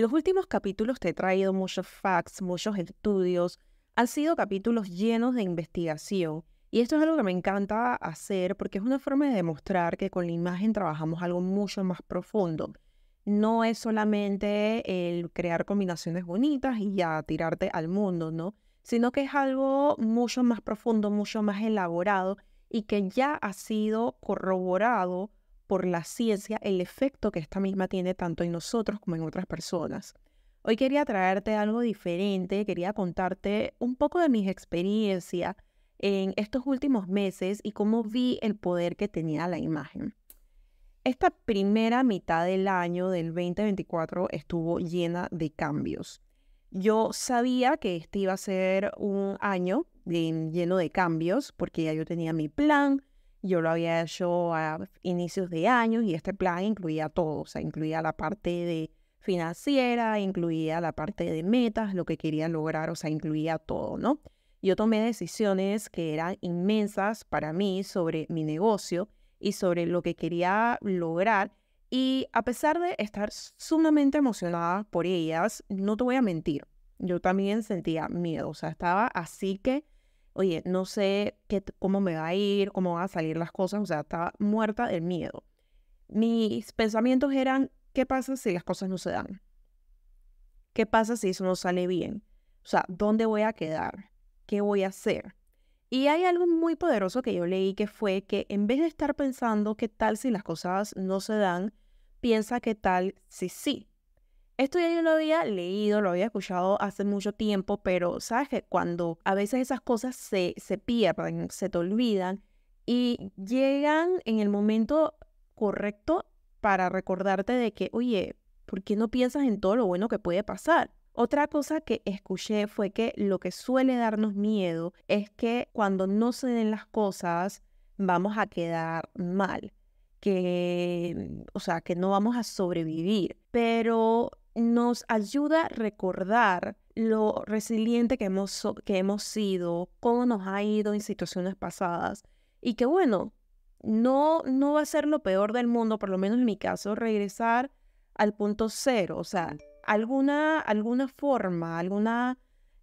Los últimos capítulos te he traído muchos facts, muchos estudios. Han sido capítulos llenos de investigación. Y esto es algo que me encanta hacer porque es una forma de demostrar que con la imagen trabajamos algo mucho más profundo. No es solamente el crear combinaciones bonitas y ya tirarte al mundo, ¿no? Sino que es algo mucho más profundo, mucho más elaborado y que ya ha sido corroborado por la ciencia el efecto que esta misma tiene tanto en nosotros como en otras personas. Hoy quería traerte algo diferente, quería contarte un poco de mis experiencias en estos últimos meses y cómo vi el poder que tenía la imagen. Esta primera mitad del año del 2024 estuvo llena de cambios. Yo sabía que este iba a ser un año eh, lleno de cambios porque ya yo tenía mi plan, yo lo había hecho a inicios de años y este plan incluía todo, o sea, incluía la parte de financiera, incluía la parte de metas, lo que quería lograr, o sea, incluía todo, ¿no? Yo tomé decisiones que eran inmensas para mí sobre mi negocio y sobre lo que quería lograr. Y a pesar de estar sumamente emocionada por ellas, no te voy a mentir, yo también sentía miedo, o sea, estaba así que oye, no sé qué, cómo me va a ir, cómo van a salir las cosas, o sea, estaba muerta del miedo. Mis pensamientos eran, ¿qué pasa si las cosas no se dan? ¿Qué pasa si eso no sale bien? O sea, ¿dónde voy a quedar? ¿Qué voy a hacer? Y hay algo muy poderoso que yo leí que fue que en vez de estar pensando qué tal si las cosas no se dan, piensa qué tal si sí. Esto ya yo lo había leído, lo había escuchado hace mucho tiempo, pero sabes que cuando a veces esas cosas se, se pierden, se te olvidan y llegan en el momento correcto para recordarte de que, oye, ¿por qué no piensas en todo lo bueno que puede pasar? Otra cosa que escuché fue que lo que suele darnos miedo es que cuando no se den las cosas vamos a quedar mal, que, o sea, que no vamos a sobrevivir. Pero nos ayuda a recordar lo resiliente que hemos, que hemos sido, cómo nos ha ido en situaciones pasadas y que bueno, no, no va a ser lo peor del mundo, por lo menos en mi caso, regresar al punto cero, o sea, alguna, alguna forma, alguna,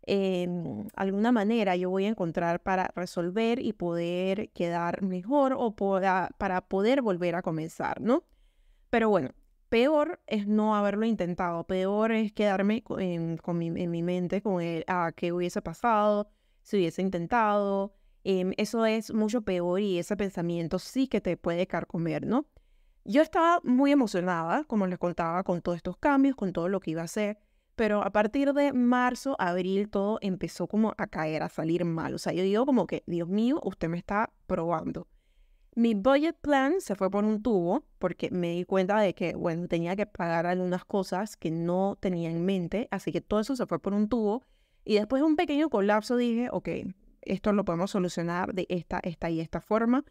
em, alguna manera yo voy a encontrar para resolver y poder quedar mejor o para poder volver a comenzar, ¿no? Pero bueno, Peor es no haberlo intentado, peor es quedarme en, mi, mente con el, ah, ¿qué hubiese pasado si hubiese intentado? Em, eso es mucho peor y ese pensamiento sí que te puede carcomer, ¿no? Yo estaba muy emocionada, como les contaba, con todos estos cambios, con todo lo que iba a hacer, pero a partir de marzo, abril, todo empezó como a caer, a salir mal. O sea, yo digo como que, Dios mío, usted me está probando. Mi budget plan se fue por un tubo porque me di cuenta de que, bueno, tenía que pagar algunas cosas que no tenía en mente, así que todo eso se fue por un tubo. Y después un pequeño colapso dije, ok, esto lo podemos solucionar de esta, esta y esta forma.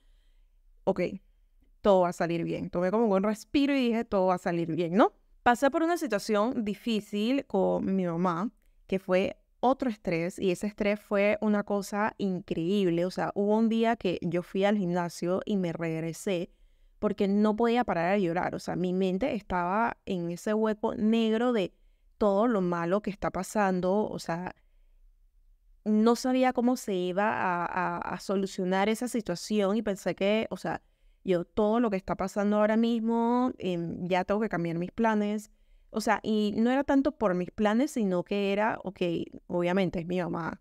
Ok, todo va a salir bien. Tomé como un buen respiro y dije, todo va a salir bien, ¿no? Pasé por una situación difícil con mi mamá, que fue otro estrés y ese estrés fue una cosa increíble. O sea, hubo un día que yo fui al gimnasio y me regresé porque no podía parar de llorar. O sea, mi mente estaba en ese hueco negro de todo lo malo que está pasando. O sea, no sabía cómo se iba a, solucionar esa situación y pensé que, o sea, yo todo lo que está pasando ahora mismo, em, ya tengo que cambiar mis planes o sea, y no era tanto por mis planes, sino que era, ok, obviamente es mi mamá,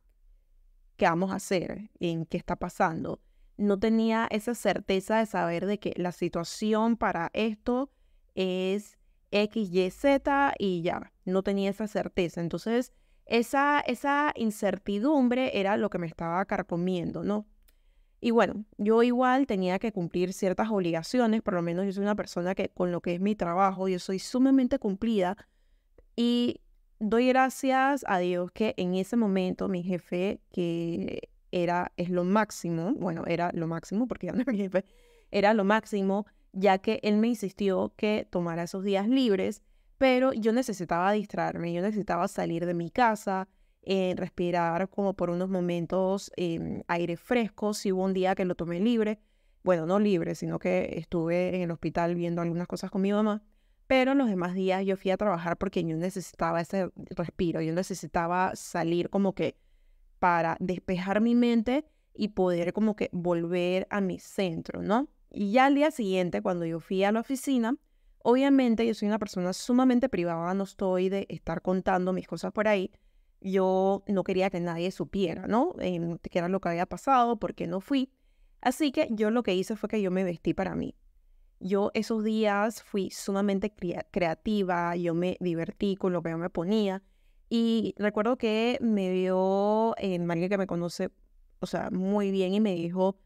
¿qué vamos a hacer? ¿En qué está pasando? No tenía esa certeza de saber de que la situación para esto es X, Y, Z y ya, no tenía esa certeza. Entonces, esa, esa incertidumbre era lo que me estaba carcomiendo, ¿no? Y bueno, yo igual tenía que cumplir ciertas obligaciones, por lo menos yo soy una persona que con lo que es mi trabajo, yo soy sumamente cumplida y doy gracias a Dios que en ese momento mi jefe, que era, es lo máximo, bueno, era lo máximo porque ya no era mi jefe, era lo máximo, ya que él me insistió que tomara esos días libres, pero yo necesitaba distraerme, yo necesitaba salir de mi casa, eh, respirar como por unos momentos em, aire fresco, si hubo un día que lo tomé libre, bueno, no libre, sino que estuve en el hospital viendo algunas cosas con mi mamá, pero los demás días yo fui a trabajar porque yo necesitaba ese respiro, yo necesitaba salir como que para despejar mi mente y poder como que volver a mi centro, ¿no? Y ya al día siguiente, cuando yo fui a la oficina, obviamente yo soy una persona sumamente privada, no estoy de estar contando mis cosas por ahí, yo no quería que nadie supiera, ¿no? que era lo que había pasado, por qué no fui. Así que yo lo que hice fue que yo me vestí para mí. Yo esos días fui sumamente creativa, yo me divertí con lo que yo me ponía. Y recuerdo que me vio eh, en María que me conoce, o sea, muy bien y me dijo,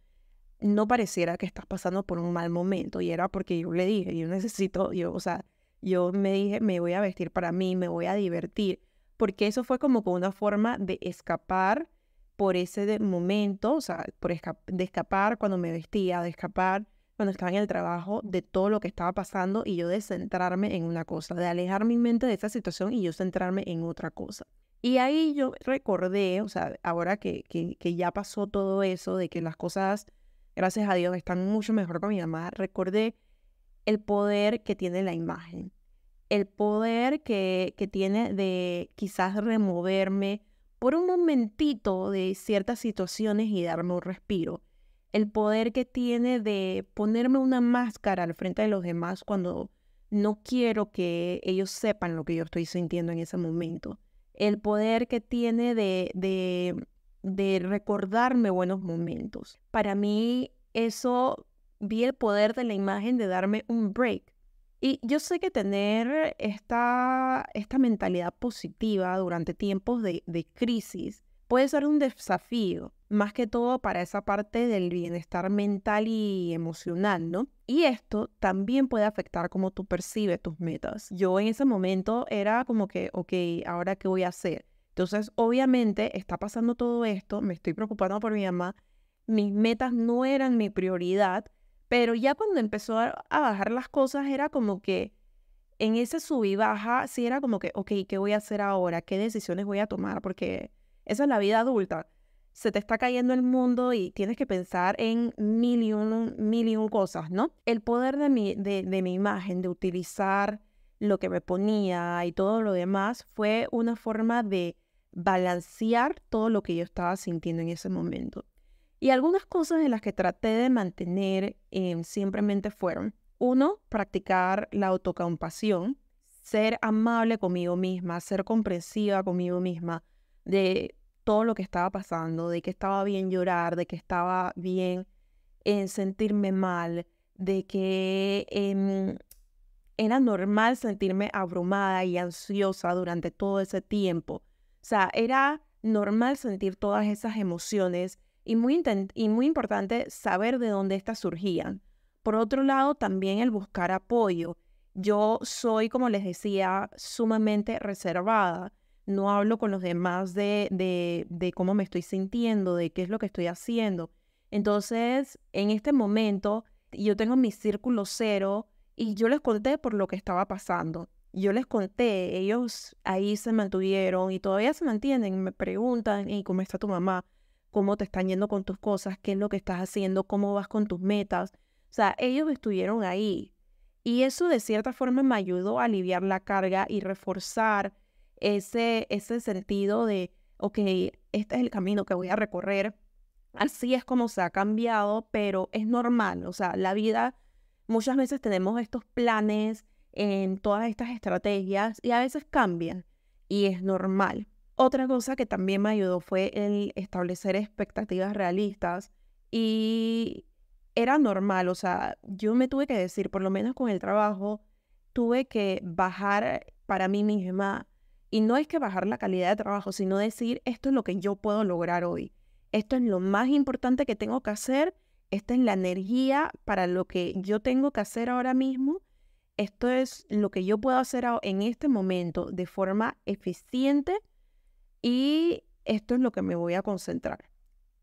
no pareciera que estás pasando por un mal momento. Y era porque yo le dije, yo necesito, yo, o sea, yo me dije, me voy a vestir para mí, me voy a divertir porque eso fue como una forma de escapar por ese momento, o sea, por de escapar cuando me vestía, de escapar cuando estaba en el trabajo, de todo lo que estaba pasando y yo de centrarme en una cosa, de alejar mi mente de esa situación y yo centrarme en otra cosa. Y ahí yo recordé, o sea, ahora que, que ya pasó todo eso, de que las cosas, gracias a Dios, están mucho mejor con mi mamá, recordé el poder que tiene la imagen el poder que, tiene de quizás removerme por un momentito de ciertas situaciones y darme un respiro. El poder que tiene de ponerme una máscara al frente de los demás cuando no quiero que ellos sepan lo que yo estoy sintiendo en ese momento. El poder que tiene de, de, de recordarme buenos momentos. Para mí eso, vi el poder de la imagen de darme un break, y yo sé que tener esta, esta mentalidad positiva durante tiempos de, de crisis puede ser un desafío, más que todo para esa parte del bienestar mental y emocional, ¿no? Y esto también puede afectar cómo tú percibes tus metas. Yo en ese momento era como que, ok, ahora qué voy a hacer. Entonces, obviamente está pasando todo esto, me estoy preocupando por mi mamá, mis metas no eran mi prioridad, pero ya cuando empezó a, bajar las cosas, era como que en ese sub y baja, sí era como que, ok, ¿qué voy a hacer ahora? ¿Qué decisiones voy a tomar? Porque esa es la vida adulta. Se te está cayendo el mundo y tienes que pensar en mil y un, cosas, ¿no? El poder de de, de mi imagen, de utilizar lo que me ponía y todo lo demás, fue una forma de balancear todo lo que yo estaba sintiendo en ese momento. Y algunas cosas en las que traté de mantener em, simplemente fueron, uno, practicar la autocompasión, ser amable conmigo misma, ser comprensiva conmigo misma de todo lo que estaba pasando, de que estaba bien llorar, de que estaba bien en eh, sentirme mal, de que em, era normal sentirme abrumada y ansiosa durante todo ese tiempo. O sea, era normal sentir todas esas emociones y muy, y muy importante saber de dónde éstas surgían. Por otro lado, también el buscar apoyo. Yo soy, como les decía, sumamente reservada. No hablo con los demás de, de, de cómo me estoy sintiendo, de qué es lo que estoy haciendo. Entonces, en este momento, yo tengo mi círculo cero y yo les conté por lo que estaba pasando. Yo les conté, ellos ahí se mantuvieron y todavía se mantienen, me preguntan, ¿y cómo está tu mamá? cómo te están yendo con tus cosas, qué es lo que estás haciendo, cómo vas con tus metas. O sea, ellos estuvieron ahí. Y eso de cierta forma me ayudó a aliviar la carga y reforzar ese, ese sentido de, ok, este es el camino que voy a recorrer. Así es como se ha cambiado, pero es normal. O sea, la vida, muchas veces tenemos estos planes en todas estas estrategias y a veces cambian y es normal. Otra cosa que también me ayudó fue el establecer expectativas realistas y era normal, o sea, yo me tuve que decir, por lo menos con el trabajo, tuve que bajar para mí misma, y no es que bajar la calidad de trabajo, sino decir, esto es lo que yo puedo lograr hoy, esto es lo más importante que tengo que hacer, esta es la energía para lo que yo tengo que hacer ahora mismo, esto es lo que yo puedo hacer en este momento de forma eficiente y esto es lo que me voy a concentrar.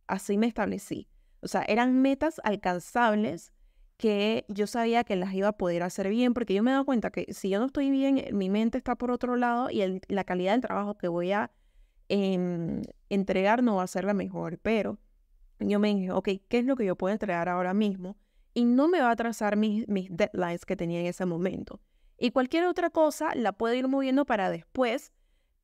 Así me establecí. O sea, eran metas alcanzables que yo sabía que las iba a poder hacer bien, porque yo me he dado cuenta que si yo no estoy bien, eh, mi mente está por otro lado y la calidad del trabajo que voy a em, entregar no va a ser la mejor. Pero yo me dije, ok, ¿qué es lo que yo puedo entregar ahora mismo? Y no me va a trazar mis, mis deadlines que tenía en ese momento. Y cualquier otra cosa la puedo ir moviendo para después,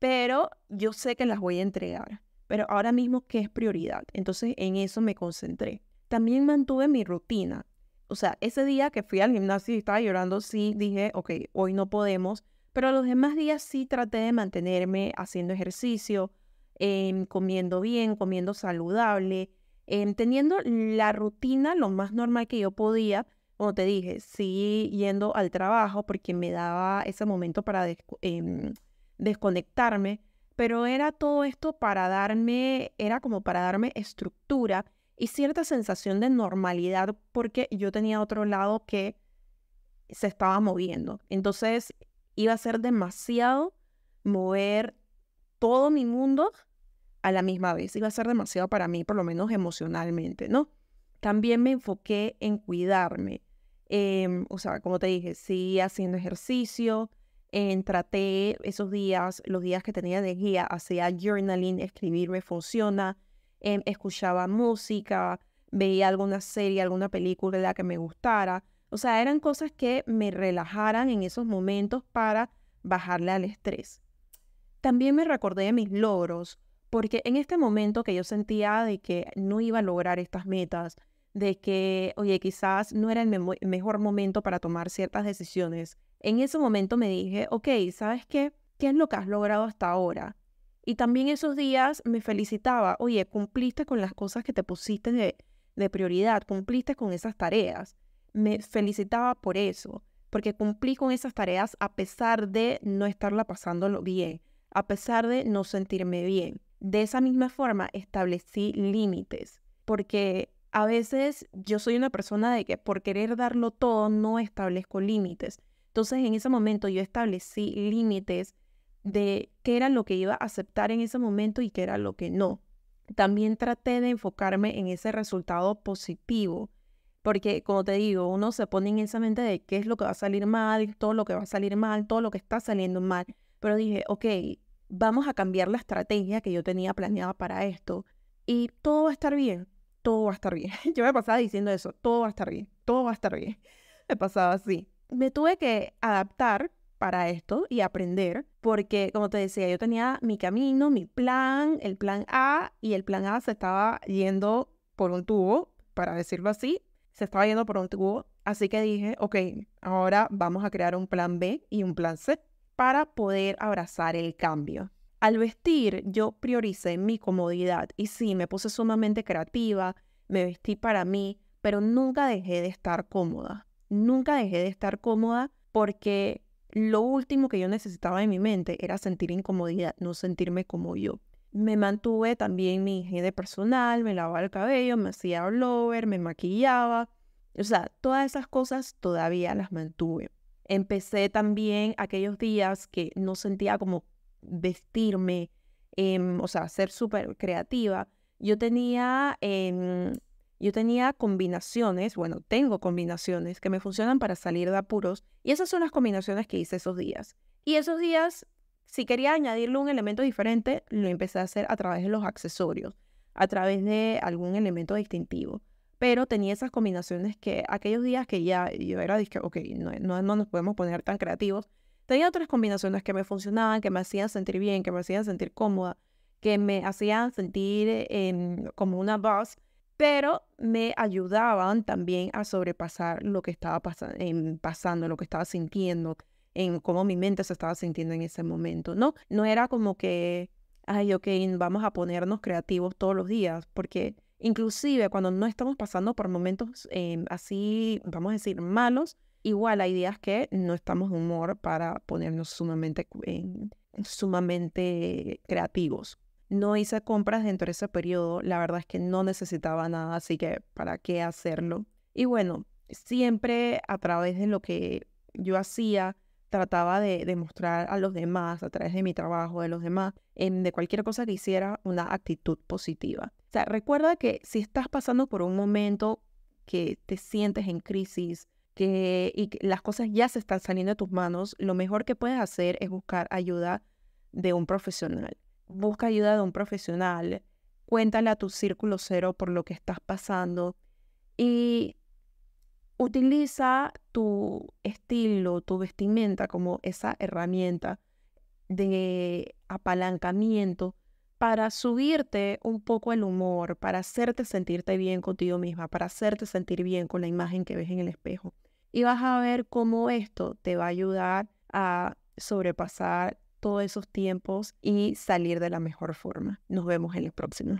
pero yo sé que las voy a entregar. Pero ahora mismo, ¿qué es prioridad? Entonces en eso me concentré. También mantuve mi rutina. O sea, ese día que fui al gimnasio y estaba llorando, sí dije, ok, hoy no podemos. Pero los demás días sí traté de mantenerme haciendo ejercicio, em, comiendo bien, comiendo saludable, em, teniendo la rutina lo más normal que yo podía. Como te dije, sí yendo al trabajo porque me daba ese momento para em, desconectarme, pero era todo esto para darme, era como para darme estructura y cierta sensación de normalidad porque yo tenía otro lado que se estaba moviendo. Entonces iba a ser demasiado mover todo mi mundo a la misma vez. Iba a ser demasiado para mí, por lo menos emocionalmente, ¿no? También me enfoqué en cuidarme. Em, o sea, como te dije, sí haciendo ejercicio, traté esos días, los días que tenía de guía hacía journaling, escribirme, funciona, em, escuchaba música, veía alguna serie, alguna película de la que me gustara. O sea, eran cosas que me relajaran en esos momentos para bajarle al estrés. También me recordé de mis logros, porque en este momento que yo sentía de que no iba a lograr estas metas, de que, oye, quizás no era el mejor momento para tomar ciertas decisiones. En ese momento me dije, ok, ¿sabes qué? ¿Qué es lo que has logrado hasta ahora? Y también esos días me felicitaba, oye, cumpliste con las cosas que te pusiste de, de prioridad, cumpliste con esas tareas. Me felicitaba por eso, porque cumplí con esas tareas a pesar de no estarla pasándolo bien, a pesar de no sentirme bien. De esa misma forma establecí límites, porque a veces yo soy una persona de que por querer darlo todo no establezco límites. Entonces en ese momento yo establecí límites de qué era lo que iba a aceptar en ese momento y qué era lo que no. También traté de enfocarme en ese resultado positivo, porque como te digo, uno se pone en esa mente de qué es lo que va a salir mal, todo lo que va a salir mal, todo lo que está saliendo mal. Pero dije, ok, vamos a cambiar la estrategia que yo tenía planeada para esto y todo va a estar bien, todo va a estar bien. Yo me pasaba diciendo eso, todo va a estar bien, todo va a estar bien. Me pasaba así. Me tuve que adaptar para esto y aprender, porque como te decía, yo tenía mi camino, mi plan, el plan A, y el plan A se estaba yendo por un tubo, para decirlo así, se estaba yendo por un tubo, así que dije, ok, ahora vamos a crear un plan B y un plan C para poder abrazar el cambio. Al vestir, yo prioricé mi comodidad y sí, me puse sumamente creativa, me vestí para mí, pero nunca dejé de estar cómoda. Nunca dejé de estar cómoda porque lo último que yo necesitaba en mi mente era sentir incomodidad, no sentirme como yo. Me mantuve también mi higiene personal, me lavaba el cabello, me hacía lover, me maquillaba. O sea, todas esas cosas todavía las mantuve. Empecé también aquellos días que no sentía como vestirme, em, o sea, ser súper creativa. Yo tenía, em, yo tenía combinaciones, bueno, tengo combinaciones que me funcionan para salir de apuros y esas son las combinaciones que hice esos días. Y esos días, si quería añadirle un elemento diferente, lo empecé a hacer a través de los accesorios, a través de algún elemento distintivo. Pero tenía esas combinaciones que aquellos días que ya yo era, ok, no nos podemos poner tan creativos, Tenía otras combinaciones que me funcionaban, que me hacían sentir bien, que me hacían sentir cómoda, que me hacían sentir como una voz, pero me ayudaban también a sobrepasar lo que estaba pasando, lo que estaba sintiendo, en cómo mi mente se estaba sintiendo en ese momento, ¿no? No era como que, ay, ok, vamos a ponernos creativos todos los días, porque inclusive cuando no estamos pasando por momentos em, así, vamos a decir, malos, igual hay días que no estamos de humor para ponernos sumamente, sumamente creativos. No hice compras dentro de ese periodo, la verdad es que no necesitaba nada, así que ¿para qué hacerlo? Y bueno, siempre a través de lo que yo hacía, trataba de demostrar a los demás, a través de mi trabajo, de los demás, de cualquier cosa que hiciera, una actitud positiva. O sea, recuerda que si estás pasando por un momento que te sientes en crisis, y las cosas ya se están saliendo de tus manos, lo mejor que puedes hacer es buscar ayuda de un profesional. Busca ayuda de un profesional, cuéntale a tu círculo cero por lo que estás pasando y utiliza tu estilo, tu vestimenta como esa herramienta de apalancamiento para subirte un poco el humor, para hacerte sentirte bien contigo misma, para hacerte sentir bien con la imagen que ves en el espejo y vas a ver cómo esto te va a ayudar a sobrepasar todos esos tiempos y salir de la mejor forma. Nos vemos en el próximo.